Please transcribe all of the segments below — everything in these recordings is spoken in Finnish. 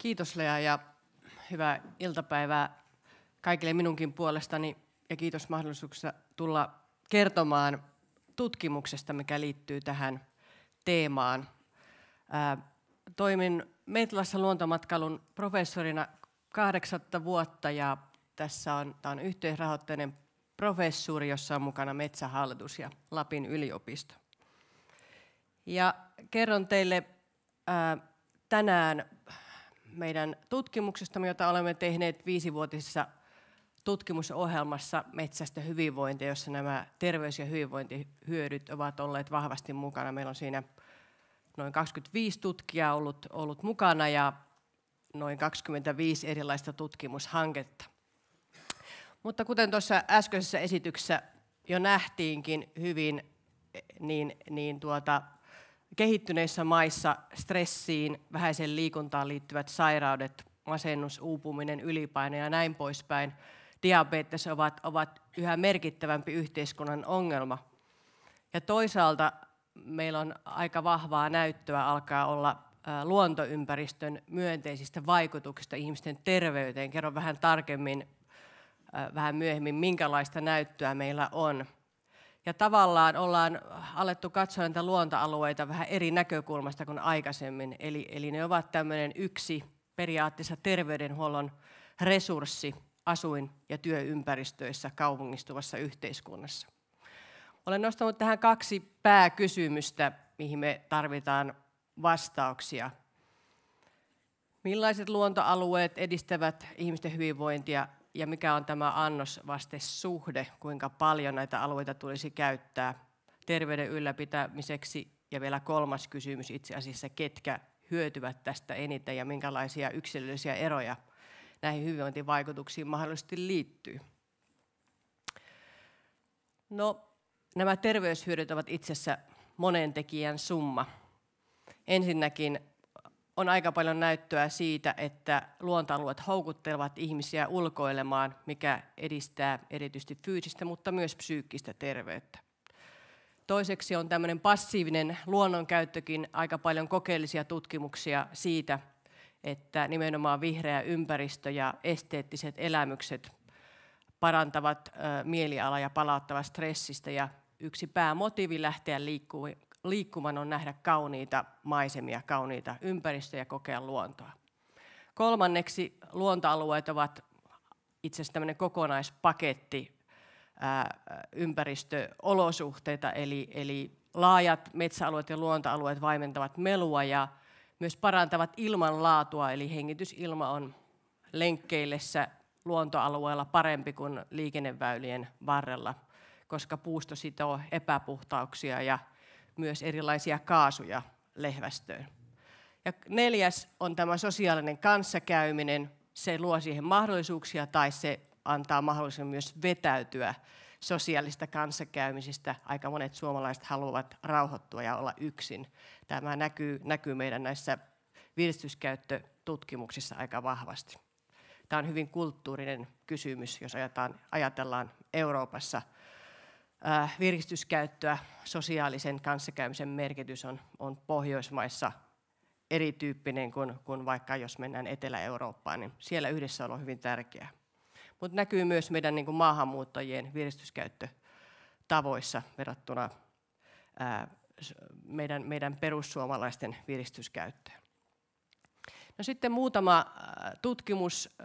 Kiitos Lea ja hyvää iltapäivää kaikille minunkin puolestani ja kiitos mahdollisuuksista tulla kertomaan tutkimuksesta, mikä liittyy tähän teemaan. toimin Metlassa luontomatkailun professorina kahdeksatta vuotta ja tässä on, tämä on yhteisrahoitteinen professuuri, jossa on mukana Metsähallitus ja Lapin yliopisto. Ja kerron teille ää, tänään meidän tutkimuksesta, jota olemme tehneet viisivuotisessa tutkimusohjelmassa Metsästä hyvinvointi, jossa nämä terveys- ja hyvinvointihyödyt ovat olleet vahvasti mukana. Meillä on siinä noin 25 tutkijaa ollut, ollut mukana ja noin 25 erilaista tutkimushanketta. Mutta kuten tuossa äskeisessä esityksessä jo nähtiinkin hyvin, niin, niin tuota, kehittyneissä maissa stressiin, vähäiseen liikuntaan liittyvät sairaudet, masennus, uupuminen, ylipaino ja näin poispäin, diabetes ovat, ovat yhä merkittävämpi yhteiskunnan ongelma. Ja toisaalta meillä on aika vahvaa näyttöä alkaa olla luontoympäristön myönteisistä vaikutuksista ihmisten terveyteen. Kerron vähän tarkemmin vähän myöhemmin, minkälaista näyttöä meillä on. Ja tavallaan ollaan alettu katsoa näitä luontoalueita vähän eri näkökulmasta kuin aikaisemmin. Eli, eli ne ovat tämmöinen yksi periaatteessa terveydenhuollon resurssi asuin- ja työympäristöissä kaupungistuvassa yhteiskunnassa. Olen nostanut tähän kaksi pääkysymystä, mihin me tarvitaan vastauksia. Millaiset luontoalueet edistävät ihmisten hyvinvointia ja mikä on tämä annosvastesuhde, kuinka paljon näitä alueita tulisi käyttää terveyden ylläpitämiseksi. Ja vielä kolmas kysymys itse asiassa, ketkä hyötyvät tästä eniten ja minkälaisia yksilöllisiä eroja näihin hyvinvointivaikutuksiin mahdollisesti liittyy. No, nämä terveyshyödyt ovat itsessä monen tekijän summa. Ensinnäkin on aika paljon näyttöä siitä, että luontoalueet houkuttelevat ihmisiä ulkoilemaan, mikä edistää erityisesti fyysistä, mutta myös psyykkistä terveyttä. Toiseksi on tämmöinen passiivinen luonnonkäyttökin, aika paljon kokeellisia tutkimuksia siitä, että nimenomaan vihreä ympäristö ja esteettiset elämykset parantavat mielialaa ja palauttavat stressistä. Ja yksi päämotiivi lähteä liikkuman on nähdä kauniita maisemia, kauniita ympäristöjä, kokea luontoa. Kolmanneksi luontoalueet ovat itse asiassa tämmöinen kokonaispaketti ää, ympäristöolosuhteita, eli, eli laajat metsäalueet ja luontoalueet vaimentavat melua ja myös parantavat ilmanlaatua, eli hengitysilma on lenkkeillessä luontoalueella parempi kuin liikenneväylien varrella, koska puusto sitoo epäpuhtauksia ja myös erilaisia kaasuja lehvästöön. Ja neljäs on tämä sosiaalinen kanssakäyminen. Se luo siihen mahdollisuuksia tai se antaa mahdollisuuden myös vetäytyä sosiaalista kanssakäymisistä. Aika monet suomalaiset haluavat rauhoittua ja olla yksin. Tämä näkyy, näkyy meidän näissä virkistyskäyttötutkimuksissa aika vahvasti. Tämä on hyvin kulttuurinen kysymys, jos ajatellaan Euroopassa – virkistyskäyttöä, sosiaalisen kanssakäymisen merkitys on, on Pohjoismaissa erityyppinen kuin, kuin vaikka jos mennään Etelä-Eurooppaan, niin siellä yhdessä on hyvin tärkeää. Mutta näkyy myös meidän niin kuin maahanmuuttajien tavoissa verrattuna ää, meidän, meidän perussuomalaisten viristyskäyttöön. No sitten muutama tutkimus,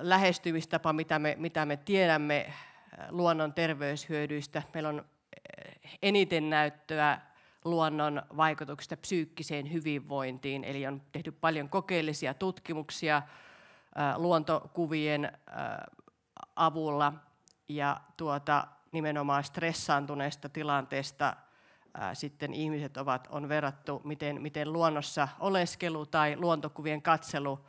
lähestymistapa, mitä me, mitä me tiedämme luonnon terveyshyödyistä. Meillä on eh, eniten näyttöä luonnon vaikutuksista psyykkiseen hyvinvointiin, eli on tehty paljon kokeellisia tutkimuksia luontokuvien avulla ja tuota, nimenomaan stressaantuneesta tilanteesta ää, sitten ihmiset ovat, on verrattu, miten, miten luonnossa oleskelu tai luontokuvien katselu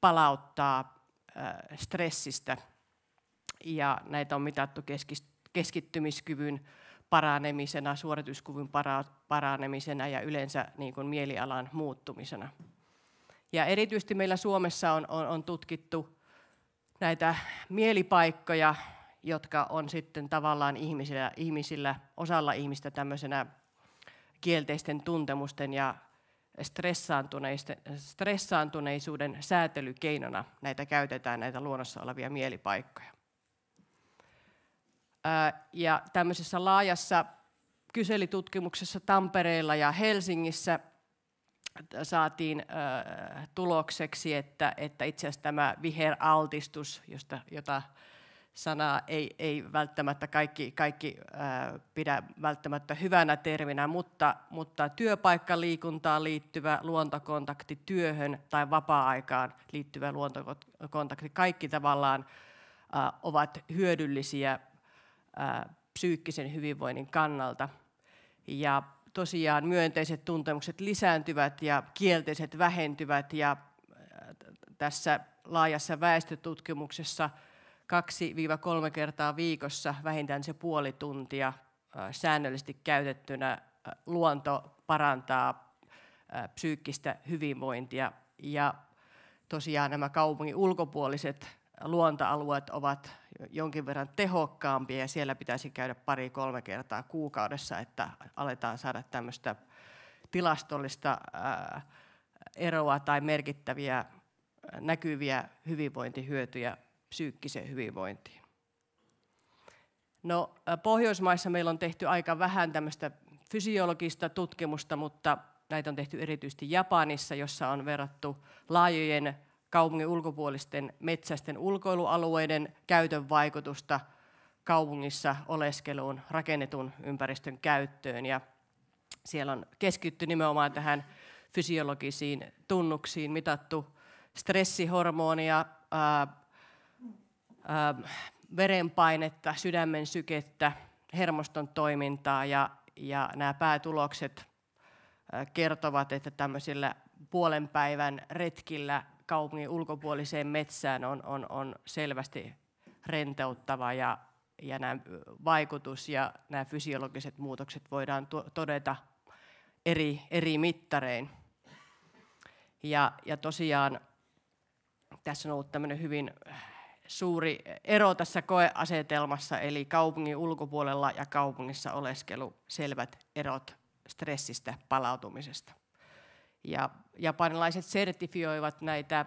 palauttaa ää, stressistä ja näitä on mitattu keskittymiskyvyn paranemisena, suorituskyvyn paranemisena ja yleensä niin kuin mielialan muuttumisena. Ja erityisesti meillä Suomessa on, on, on tutkittu näitä mielipaikkoja, jotka on sitten tavallaan ihmisillä, ihmisillä osalla ihmistä tämmöisenä kielteisten tuntemusten ja stressaantuneisuuden säätelykeinona näitä käytetään, näitä luonnossa olevia mielipaikkoja ja tämmöisessä laajassa kyselytutkimuksessa Tampereella ja Helsingissä saatiin tulokseksi, että, että itse asiassa tämä viheraltistus, josta, jota sanaa ei, ei välttämättä kaikki, kaikki pidä välttämättä hyvänä terminä, mutta, mutta työpaikkaliikuntaan liittyvä luontokontakti työhön tai vapaa-aikaan liittyvä luontokontakti, kaikki tavallaan ovat hyödyllisiä psyykkisen hyvinvoinnin kannalta. Ja tosiaan myönteiset tuntemukset lisääntyvät ja kielteiset vähentyvät ja tässä laajassa väestötutkimuksessa 2-3 kertaa viikossa vähintään se puoli tuntia säännöllisesti käytettynä luonto parantaa psyykkistä hyvinvointia ja tosiaan nämä kaupungin ulkopuoliset luonta-alueet ovat jonkin verran tehokkaampia ja siellä pitäisi käydä pari-kolme kertaa kuukaudessa, että aletaan saada tämmöistä tilastollista eroa tai merkittäviä näkyviä hyvinvointihyötyjä psyykkiseen hyvinvointiin. No, Pohjoismaissa meillä on tehty aika vähän tämmöistä fysiologista tutkimusta, mutta näitä on tehty erityisesti Japanissa, jossa on verrattu laajojen kaupungin ulkopuolisten metsäisten ulkoilualueiden käytön vaikutusta kaupungissa oleskeluun, rakennetun ympäristön käyttöön. Ja siellä on keskitty nimenomaan tähän fysiologisiin tunnuksiin, mitattu stressihormonia, ää, ää, verenpainetta, sydämen sykettä, hermoston toimintaa ja, ja nämä päätulokset kertovat, että tämmöisillä puolen päivän retkillä kaupungin ulkopuoliseen metsään on, on, on selvästi rentouttava ja, ja nämä vaikutus ja nämä fysiologiset muutokset voidaan to, todeta eri, eri mittarein. Ja, ja tosiaan tässä on ollut tämmöinen hyvin suuri ero tässä koeasetelmassa, eli kaupungin ulkopuolella ja kaupungissa oleskelu selvät erot stressistä palautumisesta. Ja japanilaiset sertifioivat näitä äh,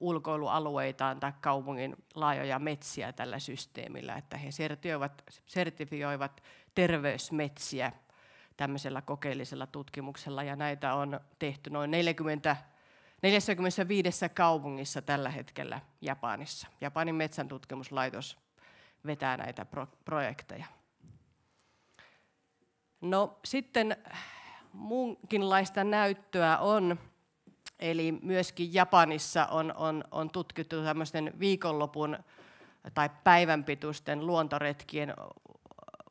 ulkoilualueitaan tai kaupungin laajoja metsiä tällä systeemillä, että he sertifioivat, sertifioivat terveysmetsiä tämmöisellä kokeellisella tutkimuksella, ja näitä on tehty noin 40, 45 kaupungissa tällä hetkellä Japanissa. Japanin metsän tutkimuslaitos vetää näitä pro- projekteja. No sitten muunkinlaista näyttöä on. Eli myöskin Japanissa on, on, on tutkittu tämmöisten viikonlopun tai päivänpituisten luontoretkien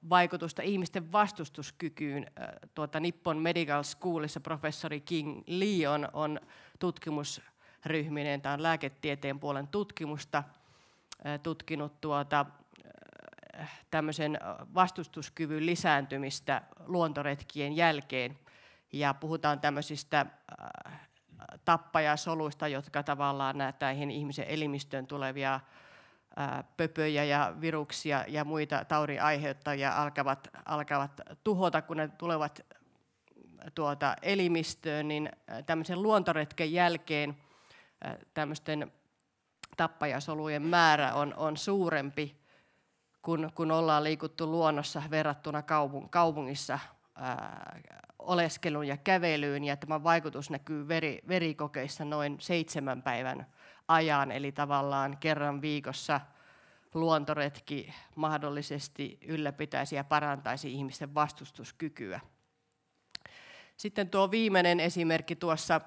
vaikutusta ihmisten vastustuskykyyn. Tuota Nippon Medical Schoolissa professori King Lee on, on tutkimusryhminen, tämä on lääketieteen puolen tutkimusta, tutkinut tuota, tämmöisen vastustuskyvyn lisääntymistä luontoretkien jälkeen ja puhutaan tämmöisistä äh, tappajasoluista, jotka tavallaan näihin ihmisen elimistöön tulevia äh, pöpöjä ja viruksia ja muita tauriaiheuttajia alkavat, alkavat tuhota, kun ne tulevat äh, tuota, elimistöön, niin tämmöisen luontoretken jälkeen tämmöisten tappajasolujen määrä on, on suurempi, kun, kun ollaan liikuttu luonnossa verrattuna kaupungissa oleskeluun ja kävelyyn, ja tämä vaikutus näkyy veri, verikokeissa noin seitsemän päivän ajan, eli tavallaan kerran viikossa luontoretki mahdollisesti ylläpitäisi ja parantaisi ihmisten vastustuskykyä. Sitten tuo viimeinen esimerkki tuossa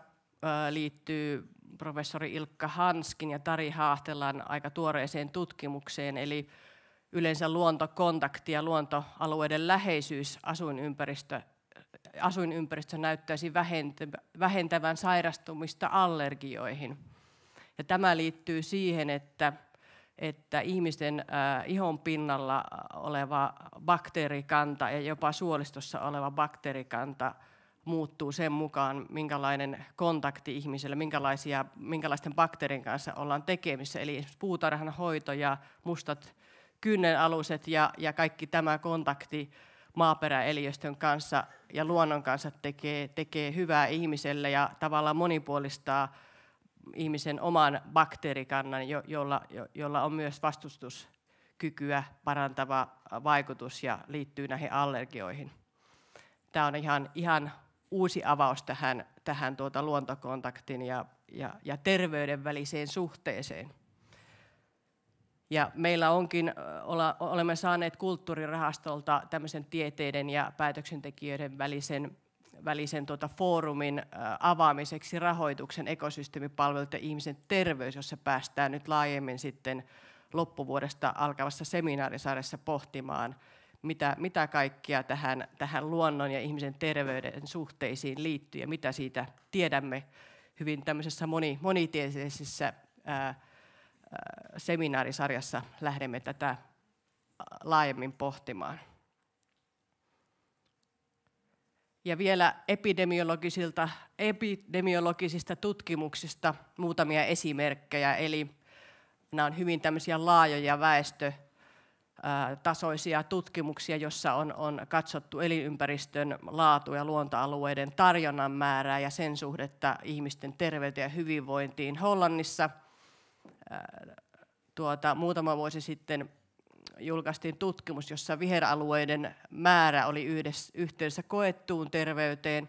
liittyy professori Ilkka Hanskin ja Tari Haahtelan aika tuoreeseen tutkimukseen, eli yleensä luontokontakti ja luontoalueiden läheisyys asuinympäristö asuinympäristö näyttäisi vähentävän sairastumista allergioihin. Ja tämä liittyy siihen, että, että ihmisten äh, ihon pinnalla oleva bakteerikanta ja jopa suolistossa oleva bakteerikanta muuttuu sen mukaan, minkälainen kontakti ihmisellä, minkälaisia, minkälaisten bakteerin kanssa ollaan tekemissä. Eli esimerkiksi puutarhan hoito ja mustat kynnenaluset ja, ja kaikki tämä kontakti maaperäeliöstön kanssa ja luonnon kanssa tekee, tekee hyvää ihmiselle ja tavallaan monipuolistaa ihmisen oman bakteerikannan, jo, jolla, jo, jolla on myös vastustuskykyä parantava vaikutus ja liittyy näihin allergioihin. Tämä on ihan, ihan uusi avaus tähän, tähän tuota luontokontaktin ja, ja, ja terveyden väliseen suhteeseen. Ja meillä onkin, olemme saaneet kulttuurirahastolta tämmöisen tieteiden ja päätöksentekijöiden välisen, välisen tuota foorumin avaamiseksi rahoituksen ekosysteemipalvelut ja ihmisen terveys, jossa päästään nyt laajemmin sitten loppuvuodesta alkavassa seminaarisarjassa pohtimaan, mitä, mitä kaikkia tähän, tähän luonnon ja ihmisen terveyden suhteisiin liittyy ja mitä siitä tiedämme hyvin tämmöisessä moni, monitieteisessä ää, seminaarisarjassa lähdemme tätä laajemmin pohtimaan. Ja vielä epidemiologisilta, epidemiologisista tutkimuksista muutamia esimerkkejä. Eli nämä on hyvin tämmöisiä laajoja väestötasoisia tutkimuksia, jossa on, on katsottu elinympäristön laatu- ja luontoalueiden tarjonnan määrää ja sen suhdetta ihmisten terveyteen ja hyvinvointiin Hollannissa – tuota, muutama vuosi sitten julkaistiin tutkimus, jossa viheralueiden määrä oli yhdessä, yhteydessä koettuun terveyteen.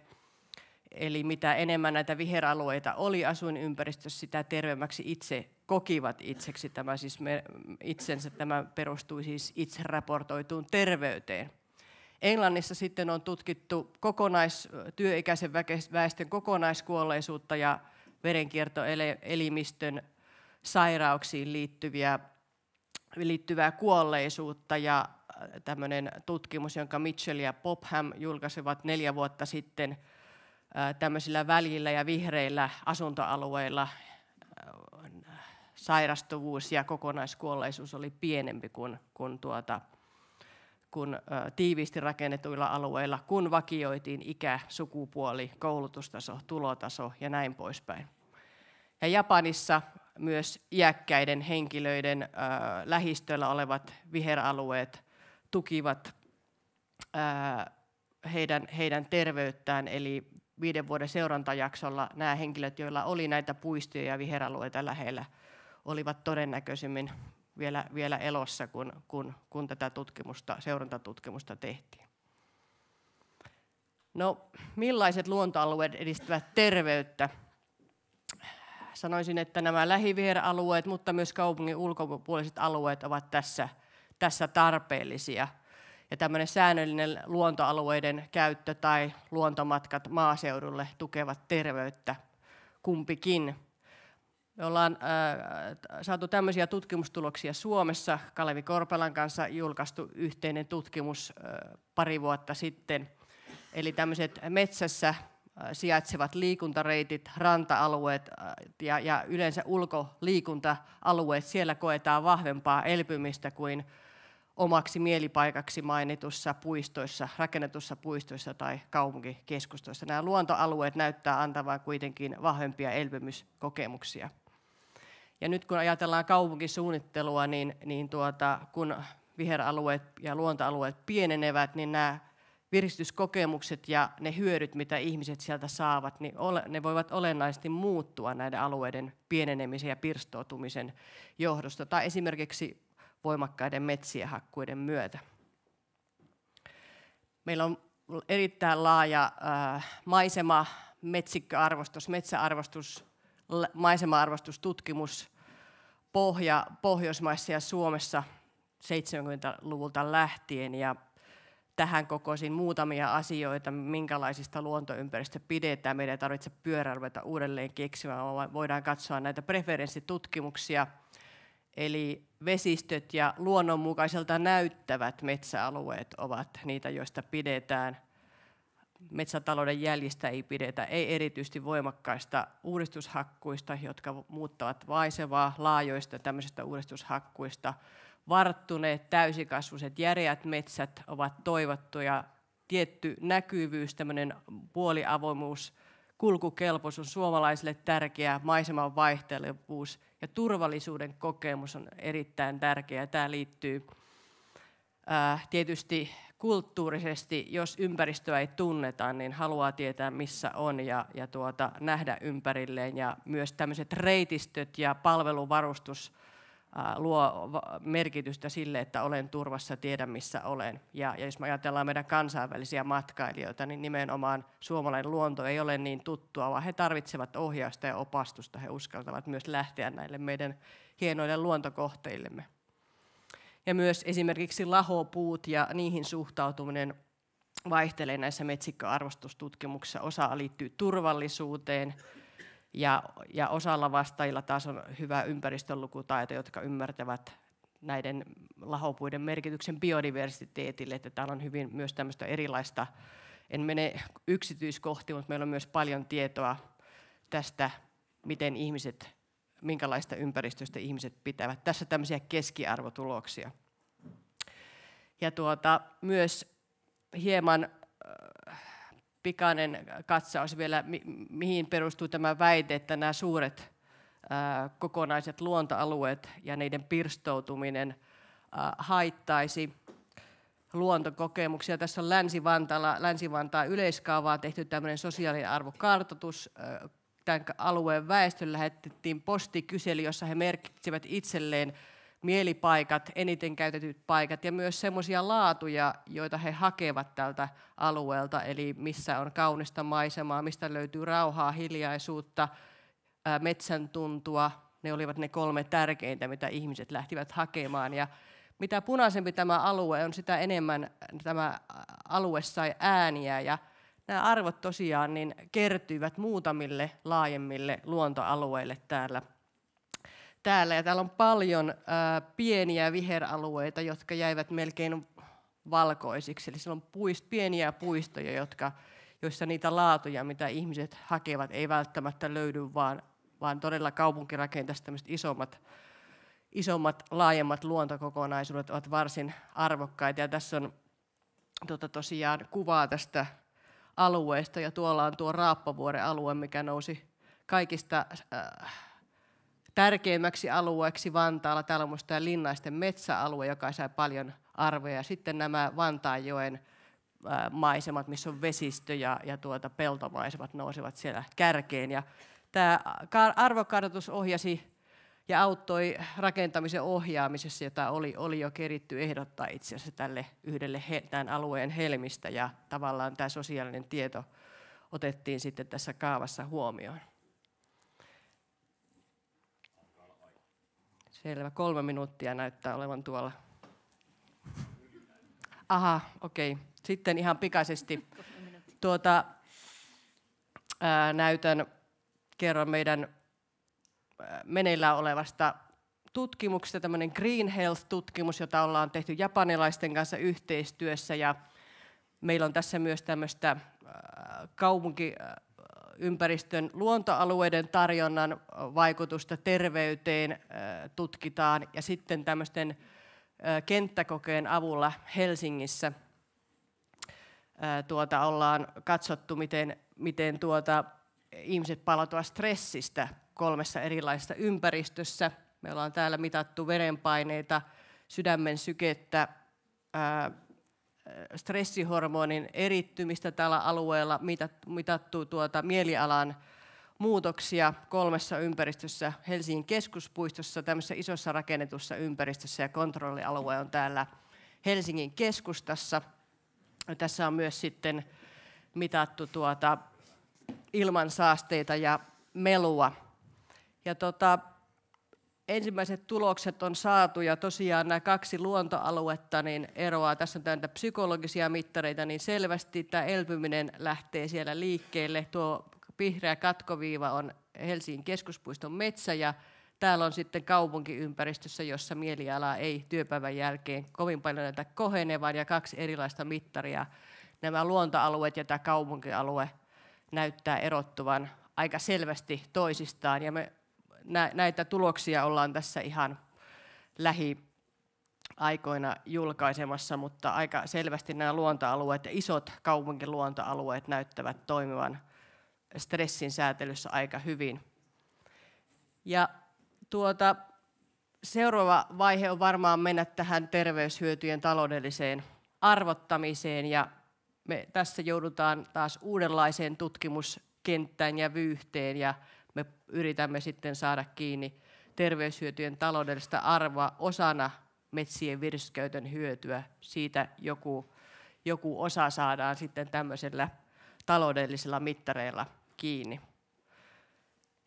Eli mitä enemmän näitä viheralueita oli asuinympäristössä, sitä terveemmäksi itse kokivat itseksi. Tämä siis me, itsensä tämä perustui siis itse raportoituun terveyteen. Englannissa sitten on tutkittu kokonais, työikäisen väestön kokonaiskuolleisuutta ja verenkiertoelimistön sairauksiin liittyviä, liittyvää kuolleisuutta ja äh, tämmöinen tutkimus, jonka Mitchell ja Popham julkaisivat neljä vuotta sitten äh, tämmöisillä väljillä ja vihreillä asuntoalueilla äh, sairastuvuus ja kokonaiskuolleisuus oli pienempi kuin, kuin, tuota, kuin tiiviisti rakennetuilla alueilla, kun vakioitiin ikä, sukupuoli, koulutustaso, tulotaso ja näin poispäin. Ja Japanissa myös iäkkäiden henkilöiden äh, lähistöllä olevat viheralueet tukivat äh, heidän, heidän terveyttään. Eli viiden vuoden seurantajaksolla nämä henkilöt, joilla oli näitä puistoja ja viheralueita lähellä, olivat todennäköisemmin vielä, vielä elossa, kun, kun, kun tätä tutkimusta, seurantatutkimusta tehtiin. No, millaiset luontoalueet edistävät terveyttä? sanoisin, että nämä lähiviheralueet, mutta myös kaupungin ulkopuoliset alueet ovat tässä, tässä tarpeellisia. Ja tämmöinen säännöllinen luontoalueiden käyttö tai luontomatkat maaseudulle tukevat terveyttä kumpikin. Me ollaan äh, saatu tämmöisiä tutkimustuloksia Suomessa. Kalevi Korpelan kanssa julkaistu yhteinen tutkimus äh, pari vuotta sitten. Eli tämmöiset metsässä sijaitsevat liikuntareitit, ranta-alueet ja, ja yleensä ulkoliikunta-alueet, siellä koetaan vahvempaa elpymistä kuin omaksi mielipaikaksi mainitussa puistoissa, rakennetussa puistoissa tai kaupunkikeskustoissa. Nämä luontoalueet näyttää antavan kuitenkin vahvempia elpymyskokemuksia. Ja nyt kun ajatellaan kaupunkisuunnittelua, niin, niin tuota, kun viheralueet ja luontoalueet pienenevät, niin nämä viristyskokemukset ja ne hyödyt, mitä ihmiset sieltä saavat, niin ole, ne voivat olennaisesti muuttua näiden alueiden pienenemisen ja pirstoutumisen johdosta tai esimerkiksi voimakkaiden metsien hakkuiden myötä. Meillä on erittäin laaja äh, maisema, metsikköarvostus, metsäarvostus, maisema-arvostustutkimus pohja Pohjoismaissa ja Suomessa 70-luvulta lähtien ja tähän kokoisin muutamia asioita, minkälaisista luontoympäristö pidetään. Meidän ei tarvitse pyörää ruveta uudelleen keksimään, vaan voidaan katsoa näitä preferenssitutkimuksia. Eli vesistöt ja luonnonmukaiselta näyttävät metsäalueet ovat niitä, joista pidetään. Metsätalouden jäljistä ei pidetä, ei erityisesti voimakkaista uudistushakkuista, jotka muuttavat vaisevaa, laajoista tämmöisistä uudistushakkuista – varttuneet, täysikasvuset, järeät metsät ovat toivottuja. Tietty näkyvyys, tämmöinen puoliavoimuus, kulkukelpoisuus on suomalaisille tärkeä, maiseman vaihtelevuus ja turvallisuuden kokemus on erittäin tärkeä. Tämä liittyy äh, tietysti kulttuurisesti, jos ympäristöä ei tunneta, niin haluaa tietää missä on ja, ja tuota, nähdä ympärilleen ja myös tämmöiset reitistöt ja palveluvarustus luo merkitystä sille, että olen turvassa, tiedän missä olen. Ja, ja jos me ajatellaan meidän kansainvälisiä matkailijoita, niin nimenomaan suomalainen luonto ei ole niin tuttua, vaan he tarvitsevat ohjausta ja opastusta. He uskaltavat myös lähteä näille meidän hienoille luontokohteillemme. Ja myös esimerkiksi lahopuut ja niihin suhtautuminen vaihtelee näissä metsikköarvostustutkimuksissa. Osa liittyy turvallisuuteen, ja, ja osalla vastaajilla taas on hyvä ympäristönlukutaito, jotka ymmärtävät näiden lahopuiden merkityksen biodiversiteetille, että täällä on hyvin myös tämmöistä erilaista, en mene yksityiskohtiin, mutta meillä on myös paljon tietoa tästä, miten ihmiset, minkälaista ympäristöstä ihmiset pitävät. Tässä tämmöisiä keskiarvotuloksia. Ja tuota, myös hieman pikainen katsaus vielä, mi- mihin perustuu tämä väite, että nämä suuret ää, kokonaiset luontoalueet ja niiden pirstoutuminen ää, haittaisi luontokokemuksia. Tässä on Länsi-Vantaalla, länsi yleiskaavaa tehty tämmöinen sosiaaliarvokartoitus. Tämän alueen väestön lähetettiin postikysely, jossa he merkitsivät itselleen mielipaikat, eniten käytetyt paikat ja myös semmoisia laatuja, joita he hakevat tältä alueelta, eli missä on kaunista maisemaa, mistä löytyy rauhaa, hiljaisuutta, metsän tuntua. Ne olivat ne kolme tärkeintä, mitä ihmiset lähtivät hakemaan. Ja mitä punaisempi tämä alue on, sitä enemmän tämä alue sai ääniä ja nämä arvot tosiaan niin kertyivät muutamille laajemmille luontoalueille täällä täällä. Ja täällä on paljon äh, pieniä viheralueita, jotka jäivät melkein valkoisiksi. Eli siellä on puist, pieniä puistoja, jotka, joissa niitä laatuja, mitä ihmiset hakevat, ei välttämättä löydy, vaan, vaan todella kaupunki rakentaisi tämmöiset isommat, isommat, laajemmat luontokokonaisuudet ovat varsin arvokkaita. Ja tässä on tota, tosiaan kuvaa tästä alueesta, ja tuolla on tuo Raappavuoren alue, mikä nousi kaikista... Äh, tärkeimmäksi alueeksi Vantaalla. Täällä on myös tämä linnaisten metsäalue, joka sai paljon arvoja. Ja sitten nämä Vantaanjoen maisemat, missä on vesistö ja, ja tuota, peltomaisemat nousivat siellä kärkeen. Ja tämä arvokartoitus ohjasi ja auttoi rakentamisen ohjaamisessa, jota oli, oli jo keritty ehdottaa itse asiassa tälle yhdelle tämän alueen helmistä ja tavallaan tämä sosiaalinen tieto otettiin sitten tässä kaavassa huomioon. Selvä. Kolme minuuttia näyttää olevan tuolla. Aha, okei. Okay. Sitten ihan pikaisesti tuota, ää, näytän, kerron meidän meneillään olevasta tutkimuksesta, tämmöinen Green Health-tutkimus, jota ollaan tehty japanilaisten kanssa yhteistyössä. Ja meillä on tässä myös tämmöistä kaupunki, ympäristön luontoalueiden tarjonnan vaikutusta terveyteen tutkitaan ja sitten tämmöisten kenttäkokeen avulla Helsingissä tuota, ollaan katsottu, miten, miten tuota, ihmiset palautuvat stressistä kolmessa erilaisessa ympäristössä. Me ollaan täällä mitattu verenpaineita, sydämen sykettä, stressihormonin erittymistä tällä alueella, mitattu tuota mielialan muutoksia kolmessa ympäristössä, Helsingin keskuspuistossa, tämmöisessä isossa rakennetussa ympäristössä ja kontrollialue on täällä Helsingin keskustassa. Tässä on myös sitten mitattu tuota ilmansaasteita ja melua. Ja tota, ensimmäiset tulokset on saatu ja tosiaan nämä kaksi luontoaluetta niin eroaa, tässä on näitä psykologisia mittareita, niin selvästi tämä elpyminen lähtee siellä liikkeelle. Tuo vihreä katkoviiva on Helsingin keskuspuiston metsä ja täällä on sitten kaupunkiympäristössä, jossa mieliala ei työpäivän jälkeen kovin paljon näitä kohenevan ja kaksi erilaista mittaria. Nämä luontoalueet ja tämä kaupunkialue näyttää erottuvan aika selvästi toisistaan ja me näitä tuloksia ollaan tässä ihan lähi aikoina julkaisemassa, mutta aika selvästi nämä luontoalueet ja isot kaupunkiluontoalueet näyttävät toimivan stressin säätelyssä aika hyvin. Ja tuota, seuraava vaihe on varmaan mennä tähän terveyshyötyjen taloudelliseen arvottamiseen ja me tässä joudutaan taas uudenlaiseen tutkimuskenttään ja vyyhteen ja me yritämme sitten saada kiinni terveyshyötyjen taloudellista arvoa osana metsien virskäytön hyötyä. Siitä joku, joku osa saadaan sitten tämmöisellä taloudellisella mittareilla kiinni.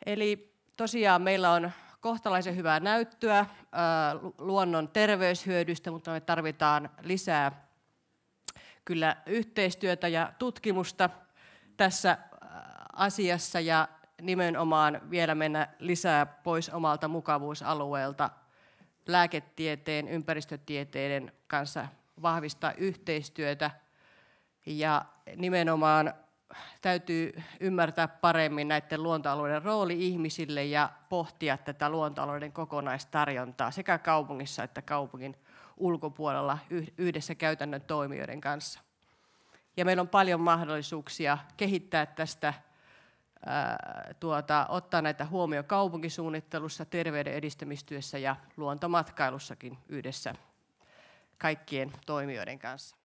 Eli tosiaan meillä on kohtalaisen hyvää näyttöä luonnon terveyshyödystä, mutta me tarvitaan lisää kyllä yhteistyötä ja tutkimusta tässä asiassa ja nimenomaan vielä mennä lisää pois omalta mukavuusalueelta lääketieteen, ympäristötieteiden kanssa vahvistaa yhteistyötä ja nimenomaan täytyy ymmärtää paremmin näiden luontoalueiden rooli ihmisille ja pohtia tätä luontoalueiden kokonaistarjontaa sekä kaupungissa että kaupungin ulkopuolella yhdessä käytännön toimijoiden kanssa. Ja meillä on paljon mahdollisuuksia kehittää tästä tuota, ottaa näitä huomioon kaupunkisuunnittelussa, terveyden edistämistyössä ja luontomatkailussakin yhdessä kaikkien toimijoiden kanssa.